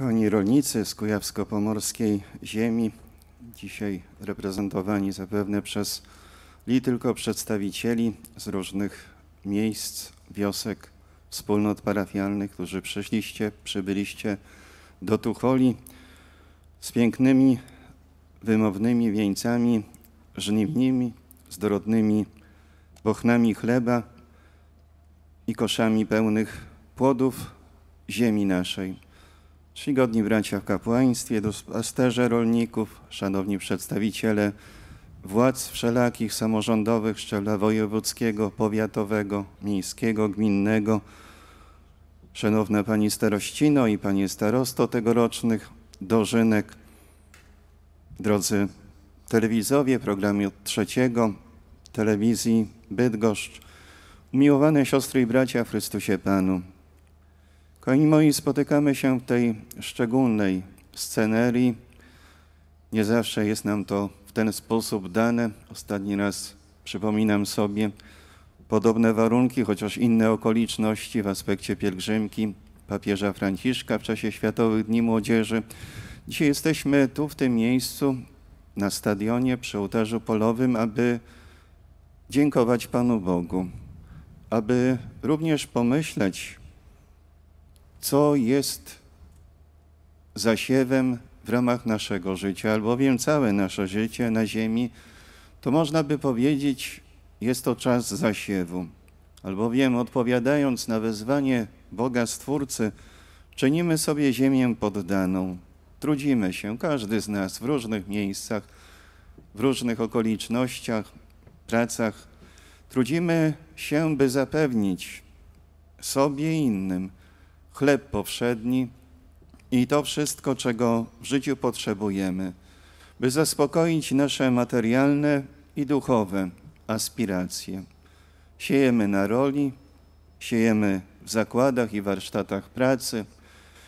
Kochani rolnicy z kujawsko-pomorskiej ziemi, dzisiaj reprezentowani zapewne przez li tylko przedstawicieli z różnych miejsc, wiosek, wspólnot parafialnych, którzy przyszliście, przybyliście do Tucholi z pięknymi, wymownymi wieńcami żniwnymi, z dorodnymi bochnami chleba i koszami pełnych płodów ziemi naszej. Czcigodni bracia w kapłaństwie, pasterze rolników, szanowni przedstawiciele władz wszelakich samorządowych szczebla wojewódzkiego, powiatowego, miejskiego, gminnego, szanowna pani starościno i panie starosto tegorocznych dożynek, drodzy telewizowie programie trzeciego telewizji Bydgoszcz, umiłowane siostry i bracia w Chrystusie Panu, Kochani moi, spotykamy się w tej szczególnej scenerii. Nie zawsze jest nam to w ten sposób dane. Ostatni raz przypominam sobie podobne warunki, chociaż inne okoliczności w aspekcie pielgrzymki papieża Franciszka w czasie Światowych Dni Młodzieży. Dzisiaj jesteśmy tu, w tym miejscu, na stadionie przy ołtarzu polowym, aby dziękować Panu Bogu, aby również pomyśleć co jest zasiewem w ramach naszego życia, albowiem całe nasze życie na ziemi, to można by powiedzieć, jest to czas zasiewu. Albowiem odpowiadając na wezwanie Boga Stwórcy, czynimy sobie ziemię poddaną. Trudzimy się, każdy z nas w różnych miejscach, w różnych okolicznościach, pracach. Trudzimy się, by zapewnić sobie i innym chleb powszedni i to wszystko, czego w życiu potrzebujemy, by zaspokoić nasze materialne i duchowe aspiracje. Siejemy na roli, siejemy w zakładach i warsztatach pracy,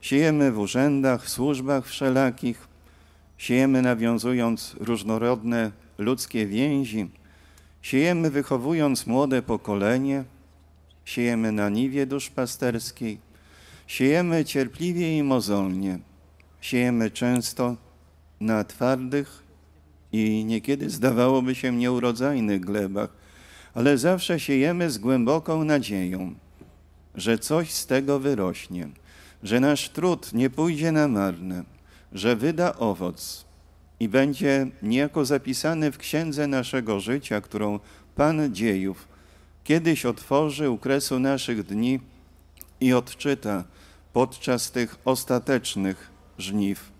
siejemy w urzędach, służbach wszelakich, siejemy nawiązując różnorodne ludzkie więzi, siejemy wychowując młode pokolenie, siejemy na niwie duszpasterskiej, Siejemy cierpliwie i mozolnie. Siejemy często na twardych i niekiedy zdawałoby się nieurodzajnych glebach, ale zawsze siejemy z głęboką nadzieją, że coś z tego wyrośnie, że nasz trud nie pójdzie na marne, że wyda owoc i będzie niejako zapisany w księdze naszego życia, którą Pan dziejów kiedyś otworzy u kresu naszych dni i odczyta podczas tych ostatecznych żniw.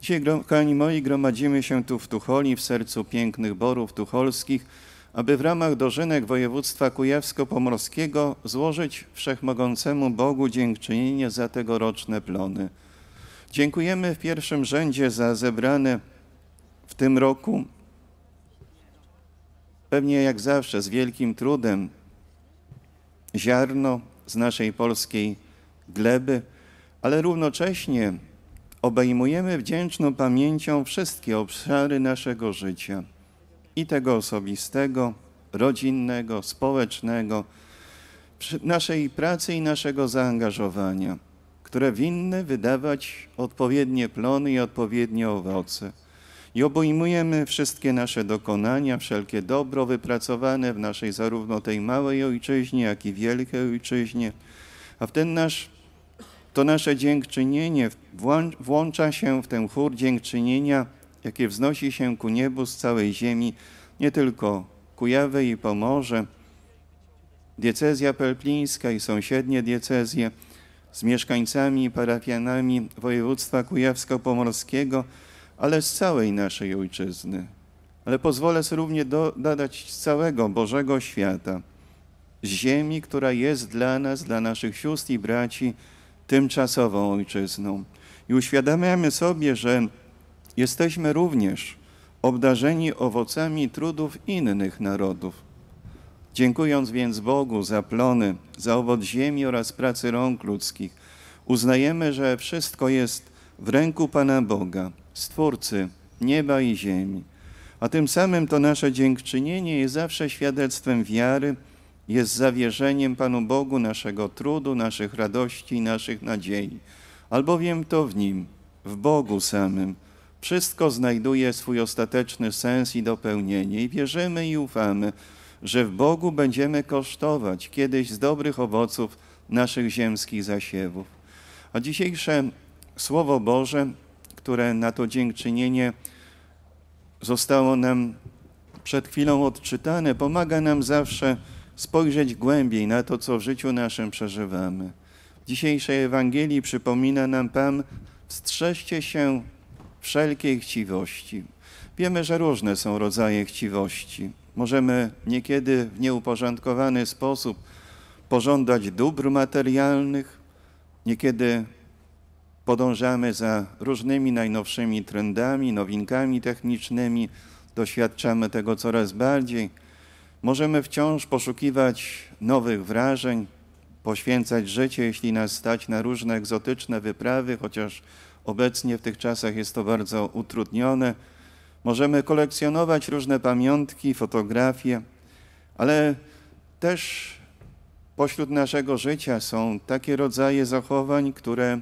Dzisiaj, kochani moi, gromadzimy się tu w Tucholi, w sercu pięknych borów tucholskich, aby w ramach dożynek województwa kujawsko-pomorskiego złożyć Wszechmogącemu Bogu dziękczynienie za tegoroczne plony. Dziękujemy w pierwszym rzędzie za zebrane w tym roku, pewnie jak zawsze z wielkim trudem, ziarno, z naszej polskiej gleby, ale równocześnie obejmujemy wdzięczną pamięcią wszystkie obszary naszego życia i tego osobistego, rodzinnego, społecznego, naszej pracy i naszego zaangażowania, które winny wydawać odpowiednie plony i odpowiednie owoce i obejmujemy wszystkie nasze dokonania, wszelkie dobro wypracowane w naszej zarówno tej małej ojczyźnie, jak i wielkiej ojczyźnie. A w ten nasz, to nasze dziękczynienie włącza się w ten chór dziękczynienia, jakie wznosi się ku niebu z całej ziemi, nie tylko Kujawy i Pomorze, diecezja pelplińska i sąsiednie diecezje z mieszkańcami i parafianami województwa kujawsko-pomorskiego – ale z całej naszej ojczyzny. Ale pozwolę sobie również dodać z całego Bożego świata, z ziemi, która jest dla nas, dla naszych sióstr i braci, tymczasową ojczyzną. I uświadamiamy sobie, że jesteśmy również obdarzeni owocami trudów innych narodów. Dziękując więc Bogu za plony, za owoc ziemi oraz pracy rąk ludzkich, uznajemy, że wszystko jest w ręku Pana Boga, Stwórcy nieba i ziemi. A tym samym to nasze dziękczynienie jest zawsze świadectwem wiary, jest zawierzeniem Panu Bogu naszego trudu, naszych radości i naszych nadziei, albowiem to w Nim, w Bogu samym, wszystko znajduje swój ostateczny sens i dopełnienie i wierzymy i ufamy, że w Bogu będziemy kosztować kiedyś z dobrych owoców naszych ziemskich zasiewów. A dzisiejsze Słowo Boże, które na to dziękczynienie zostało nam przed chwilą odczytane, pomaga nam zawsze spojrzeć głębiej na to, co w życiu naszym przeżywamy. W dzisiejszej Ewangelii przypomina nam Pan, strzeżcie się wszelkiej chciwości. Wiemy, że różne są rodzaje chciwości. Możemy niekiedy w nieuporządkowany sposób pożądać dóbr materialnych, niekiedy podążamy za różnymi najnowszymi trendami, nowinkami technicznymi, doświadczamy tego coraz bardziej. Możemy wciąż poszukiwać nowych wrażeń, poświęcać życie, jeśli nas stać na różne egzotyczne wyprawy, chociaż obecnie w tych czasach jest to bardzo utrudnione. Możemy kolekcjonować różne pamiątki, fotografie, ale też pośród naszego życia są takie rodzaje zachowań, które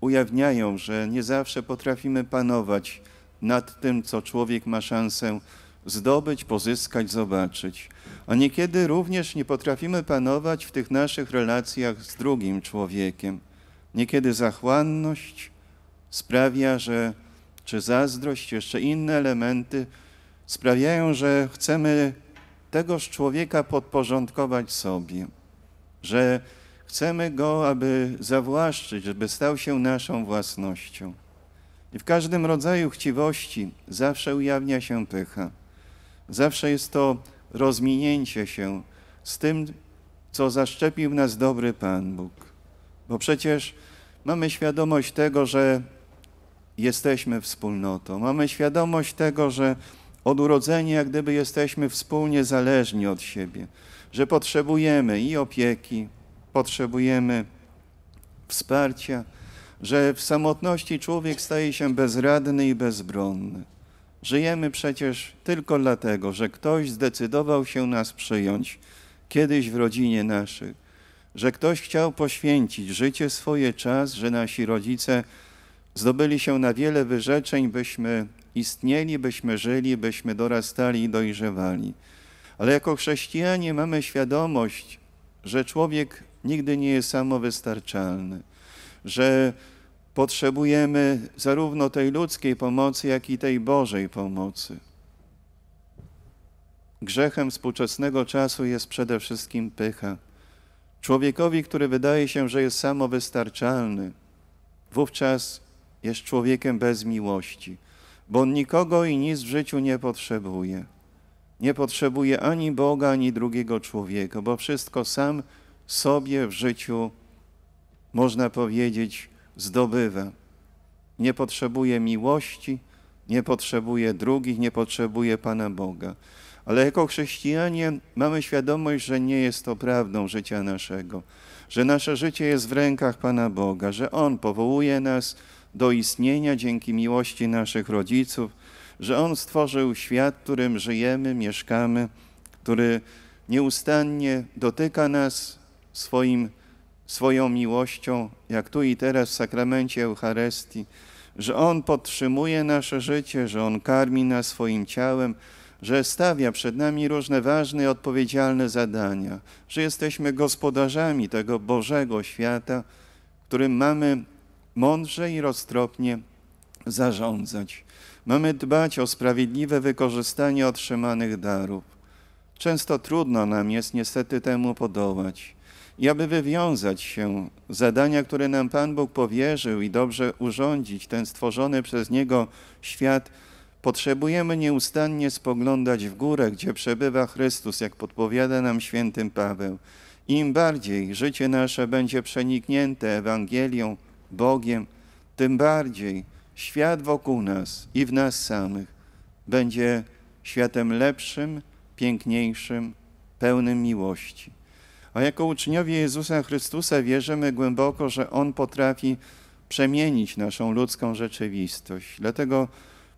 ujawniają, że nie zawsze potrafimy panować nad tym, co człowiek ma szansę zdobyć, pozyskać, zobaczyć. A niekiedy również nie potrafimy panować w tych naszych relacjach z drugim człowiekiem. Niekiedy zachłanność sprawia, że czy zazdrość, jeszcze inne elementy sprawiają, że chcemy tegoż człowieka podporządkować sobie, że Chcemy go, aby zawłaszczyć, żeby stał się naszą własnością. I w każdym rodzaju chciwości zawsze ujawnia się pycha. Zawsze jest to rozminięcie się z tym, co zaszczepił nas dobry Pan Bóg. Bo przecież mamy świadomość tego, że jesteśmy wspólnotą. Mamy świadomość tego, że od urodzenia jak gdyby jesteśmy wspólnie zależni od siebie, że potrzebujemy i opieki, potrzebujemy wsparcia, że w samotności człowiek staje się bezradny i bezbronny. Żyjemy przecież tylko dlatego, że ktoś zdecydował się nas przyjąć kiedyś w rodzinie naszych, że ktoś chciał poświęcić życie swoje czas, że nasi rodzice zdobyli się na wiele wyrzeczeń, byśmy istnieli, byśmy żyli, byśmy dorastali i dojrzewali. Ale jako chrześcijanie mamy świadomość, że człowiek nigdy nie jest samowystarczalny, że potrzebujemy zarówno tej ludzkiej pomocy, jak i tej Bożej pomocy. Grzechem współczesnego czasu jest przede wszystkim pycha. Człowiekowi, który wydaje się, że jest samowystarczalny, wówczas jest człowiekiem bez miłości, bo nikogo i nic w życiu nie potrzebuje. Nie potrzebuje ani Boga, ani drugiego człowieka, bo wszystko sam sobie w życiu, można powiedzieć, zdobywa. Nie potrzebuje miłości, nie potrzebuje drugich, nie potrzebuje Pana Boga. Ale jako chrześcijanie mamy świadomość, że nie jest to prawdą życia naszego, że nasze życie jest w rękach Pana Boga, że On powołuje nas do istnienia dzięki miłości naszych rodziców, że On stworzył świat, w którym żyjemy, mieszkamy, który nieustannie dotyka nas, swoim, swoją miłością, jak tu i teraz w sakramencie Eucharystii, że On podtrzymuje nasze życie, że On karmi nas swoim ciałem, że stawia przed nami różne ważne i odpowiedzialne zadania, że jesteśmy gospodarzami tego Bożego świata, którym mamy mądrze i roztropnie zarządzać. Mamy dbać o sprawiedliwe wykorzystanie otrzymanych darów. Często trudno nam jest niestety temu podołać i aby wywiązać się z zadania, które nam Pan Bóg powierzył i dobrze urządzić ten stworzony przez Niego świat, potrzebujemy nieustannie spoglądać w górę, gdzie przebywa Chrystus, jak podpowiada nam świętym Paweł. Im bardziej życie nasze będzie przeniknięte Ewangelią, Bogiem, tym bardziej świat wokół nas i w nas samych będzie światem lepszym, piękniejszym, pełnym miłości a jako uczniowie Jezusa Chrystusa wierzymy głęboko, że On potrafi przemienić naszą ludzką rzeczywistość. Dlatego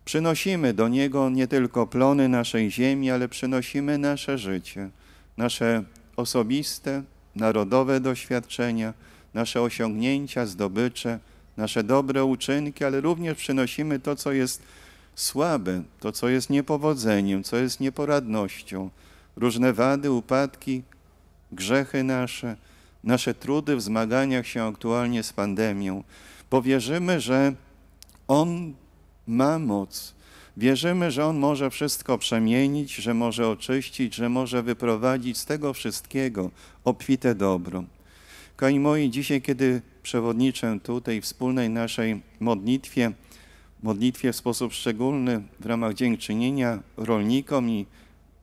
przynosimy do Niego nie tylko plony naszej ziemi, ale przynosimy nasze życie, nasze osobiste, narodowe doświadczenia, nasze osiągnięcia, zdobycze, nasze dobre uczynki, ale również przynosimy to, co jest słabe, to, co jest niepowodzeniem, co jest nieporadnością, różne wady, upadki, grzechy nasze, nasze trudy w zmaganiach się aktualnie z pandemią. Powierzymy, że On ma moc. Wierzymy, że On może wszystko przemienić, że może oczyścić, że może wyprowadzić z tego wszystkiego obfite dobro. Kochani moi, dzisiaj, kiedy przewodniczę tutaj wspólnej naszej modlitwie, modlitwie w sposób szczególny w ramach dziękczynienia rolnikom i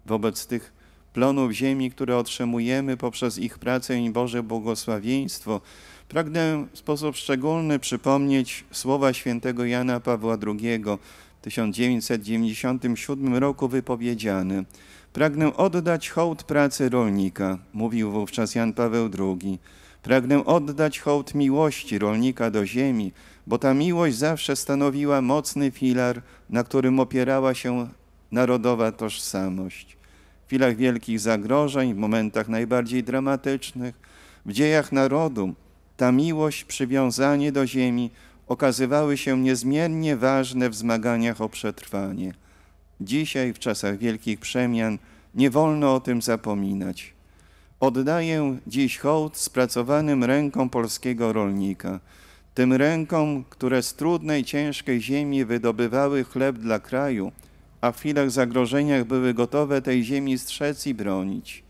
wobec tych plonów ziemi, które otrzymujemy poprzez ich pracę i Boże błogosławieństwo, pragnę w sposób szczególny przypomnieć słowa świętego Jana Pawła II w 1997 roku wypowiedziane. Pragnę oddać hołd pracy rolnika, mówił wówczas Jan Paweł II. Pragnę oddać hołd miłości rolnika do ziemi, bo ta miłość zawsze stanowiła mocny filar, na którym opierała się narodowa tożsamość chwilach wielkich zagrożeń, w momentach najbardziej dramatycznych, w dziejach narodu, ta miłość, przywiązanie do ziemi okazywały się niezmiennie ważne w zmaganiach o przetrwanie. Dzisiaj, w czasach wielkich przemian, nie wolno o tym zapominać. Oddaję dziś hołd spracowanym rękom polskiego rolnika, tym rękom, które z trudnej, ciężkiej ziemi wydobywały chleb dla kraju – a w chwilach zagrożeniach były gotowe tej ziemi strzec i bronić.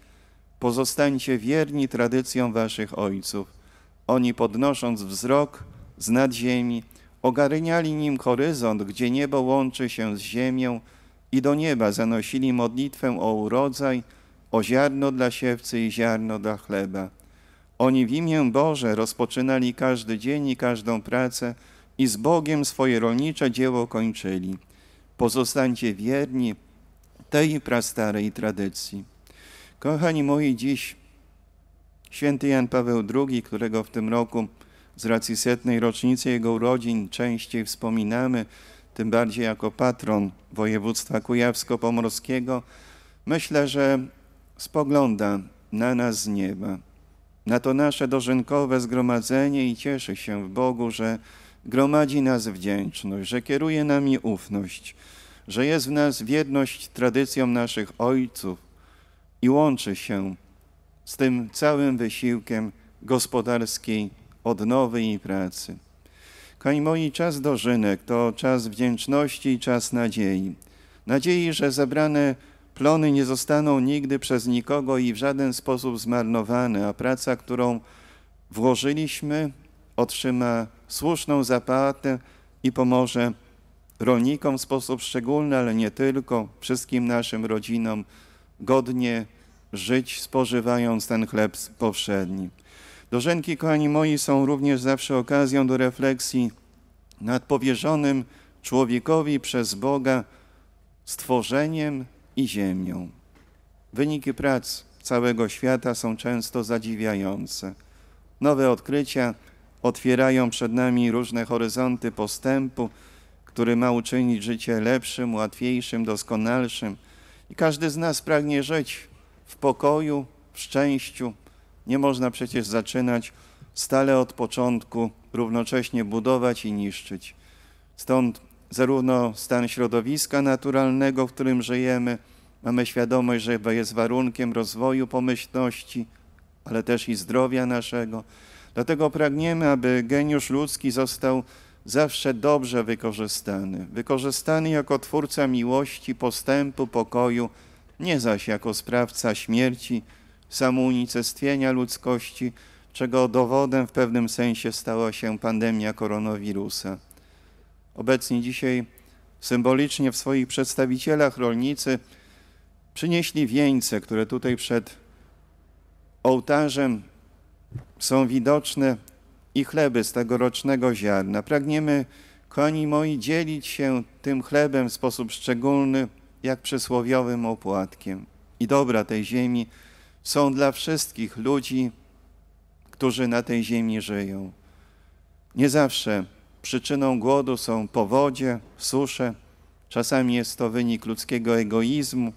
Pozostańcie wierni tradycjom waszych ojców. Oni podnosząc wzrok z nadziemi, ogarniali nim horyzont, gdzie niebo łączy się z ziemią i do nieba zanosili modlitwę o urodzaj, o ziarno dla siewcy i ziarno dla chleba. Oni w imię Boże rozpoczynali każdy dzień i każdą pracę i z Bogiem swoje rolnicze dzieło kończyli. Pozostańcie wierni tej prastarej tradycji. Kochani moi, dziś święty Jan Paweł II, którego w tym roku z racji setnej rocznicy jego urodzin częściej wspominamy, tym bardziej jako patron województwa kujawsko-pomorskiego, myślę, że spogląda na nas z nieba, na to nasze dożynkowe zgromadzenie i cieszy się w Bogu, że gromadzi nas wdzięczność, że kieruje nami ufność, że jest w nas wierność tradycją naszych ojców i łączy się z tym całym wysiłkiem gospodarskiej odnowy i pracy. Kochani moi, czas dożynek to czas wdzięczności i czas nadziei. Nadziei, że zebrane plony nie zostaną nigdy przez nikogo i w żaden sposób zmarnowane, a praca, którą włożyliśmy, otrzyma słuszną zapłatę i pomoże rolnikom w sposób szczególny, ale nie tylko, wszystkim naszym rodzinom godnie żyć, spożywając ten chleb powszedni. Dożenki, kochani moi, są również zawsze okazją do refleksji nad powierzonym człowiekowi przez Boga stworzeniem i ziemią. Wyniki prac całego świata są często zadziwiające. Nowe odkrycia, otwierają przed nami różne horyzonty postępu, który ma uczynić życie lepszym, łatwiejszym, doskonalszym. I każdy z nas pragnie żyć w pokoju, w szczęściu. Nie można przecież zaczynać stale od początku, równocześnie budować i niszczyć. Stąd zarówno stan środowiska naturalnego, w którym żyjemy, mamy świadomość, że jest warunkiem rozwoju pomyślności, ale też i zdrowia naszego Dlatego pragniemy, aby geniusz ludzki został zawsze dobrze wykorzystany, wykorzystany jako twórca miłości, postępu, pokoju, nie zaś jako sprawca śmierci, samounicestwienia ludzkości, czego dowodem w pewnym sensie stała się pandemia koronawirusa. Obecnie dzisiaj symbolicznie w swoich przedstawicielach rolnicy przynieśli wieńce, które tutaj przed ołtarzem są widoczne i chleby z tegorocznego ziarna. Pragniemy, kochani moi, dzielić się tym chlebem w sposób szczególny, jak przysłowiowym opłatkiem. I dobra tej ziemi są dla wszystkich ludzi, którzy na tej ziemi żyją. Nie zawsze przyczyną głodu są powodzie, susze, czasami jest to wynik ludzkiego egoizmu,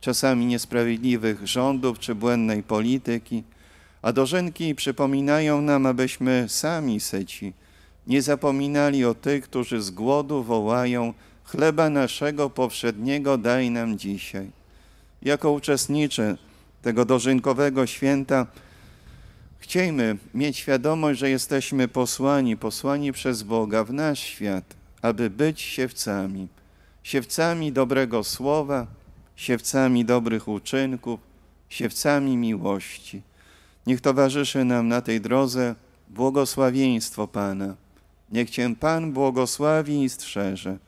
czasami niesprawiedliwych rządów czy błędnej polityki – a dożynki przypominają nam, abyśmy sami seci nie zapominali o tych, którzy z głodu wołają chleba naszego powszedniego daj nam dzisiaj. Jako uczestniczy tego dożynkowego święta chciejmy mieć świadomość, że jesteśmy posłani, posłani przez Boga w nasz świat, aby być siewcami, siewcami dobrego słowa, siewcami dobrych uczynków, siewcami miłości. Niech towarzyszy nam na tej drodze błogosławieństwo Pana. Niech Cię Pan błogosławi i strzeże.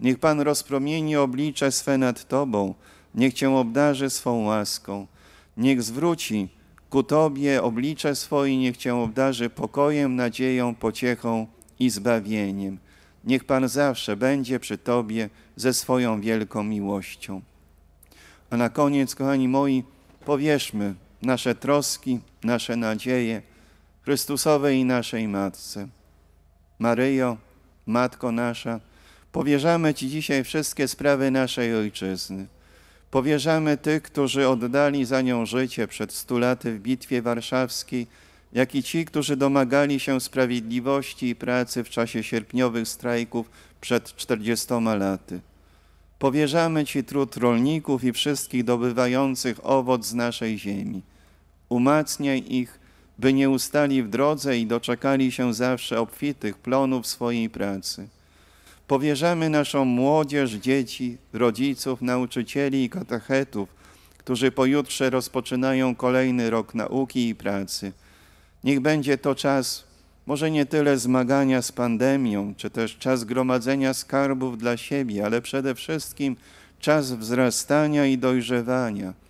Niech Pan rozpromieni oblicze swe nad Tobą. Niech Cię obdarzy swą łaską. Niech zwróci ku Tobie oblicze swoje, niech Cię obdarzy pokojem, nadzieją, pociechą i zbawieniem. Niech Pan zawsze będzie przy Tobie ze swoją wielką miłością. A na koniec, kochani moi, powierzmy nasze troski, nasze nadzieje Chrystusowej i naszej Matce. Maryjo, Matko nasza, powierzamy Ci dzisiaj wszystkie sprawy naszej Ojczyzny. Powierzamy tych, którzy oddali za nią życie przed stu laty w Bitwie Warszawskiej, jak i ci, którzy domagali się sprawiedliwości i pracy w czasie sierpniowych strajków przed 40 laty. Powierzamy Ci trud rolników i wszystkich dobywających owoc z naszej ziemi umacniaj ich, by nie ustali w drodze i doczekali się zawsze obfitych plonów swojej pracy. Powierzamy naszą młodzież, dzieci, rodziców, nauczycieli i katechetów, którzy pojutrze rozpoczynają kolejny rok nauki i pracy. Niech będzie to czas może nie tyle zmagania z pandemią, czy też czas gromadzenia skarbów dla siebie, ale przede wszystkim czas wzrastania i dojrzewania –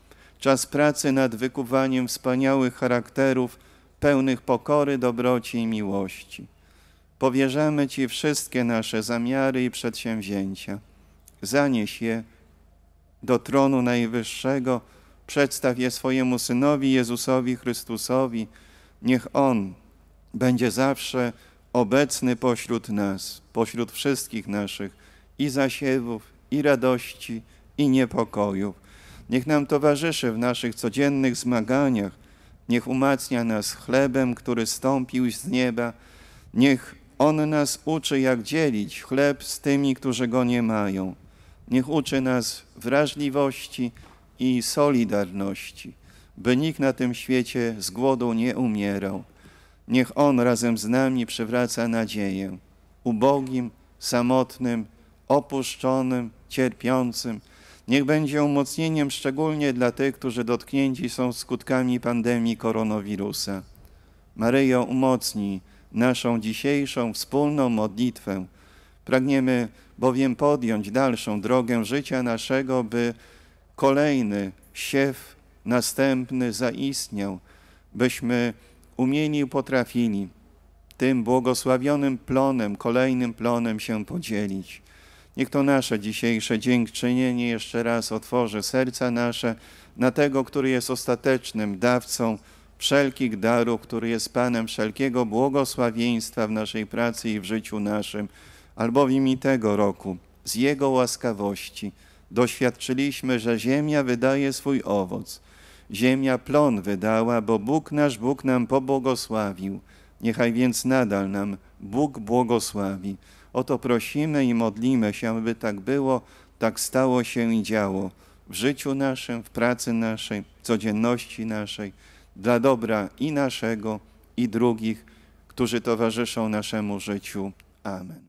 czas pracy nad wykuwaniem wspaniałych charakterów, pełnych pokory, dobroci i miłości. Powierzamy Ci wszystkie nasze zamiary i przedsięwzięcia. Zanieś je do tronu Najwyższego, przedstaw je swojemu Synowi Jezusowi Chrystusowi. Niech On będzie zawsze obecny pośród nas, pośród wszystkich naszych i zasiewów, i radości, i niepokojów Niech nam towarzyszy w naszych codziennych zmaganiach, niech umacnia nas chlebem, który stąpił z nieba, niech On nas uczy, jak dzielić chleb z tymi, którzy go nie mają. Niech uczy nas wrażliwości i solidarności, by nikt na tym świecie z głodu nie umierał. Niech On razem z nami przywraca nadzieję ubogim, samotnym, opuszczonym, cierpiącym – Niech będzie umocnieniem szczególnie dla tych, którzy dotknięci są skutkami pandemii koronawirusa. Maryjo, umocnij naszą dzisiejszą wspólną modlitwę. Pragniemy bowiem podjąć dalszą drogę życia naszego, by kolejny siew, następny zaistniał, byśmy umieli i potrafili tym błogosławionym plonem, kolejnym plonem się podzielić. Niech to nasze dzisiejsze dziękczynienie jeszcze raz otworzy serca nasze na tego, który jest ostatecznym dawcą wszelkich darów, który jest Panem wszelkiego błogosławieństwa w naszej pracy i w życiu naszym, albowiem i tego roku z Jego łaskawości doświadczyliśmy, że ziemia wydaje swój owoc. Ziemia plon wydała, bo Bóg nasz Bóg nam pobłogosławił. Niechaj więc nadal nam Bóg błogosławi. O to prosimy i modlimy się, aby tak było, tak stało się i działo w życiu naszym, w pracy naszej, w codzienności naszej, dla dobra i naszego, i drugich, którzy towarzyszą naszemu życiu. Amen.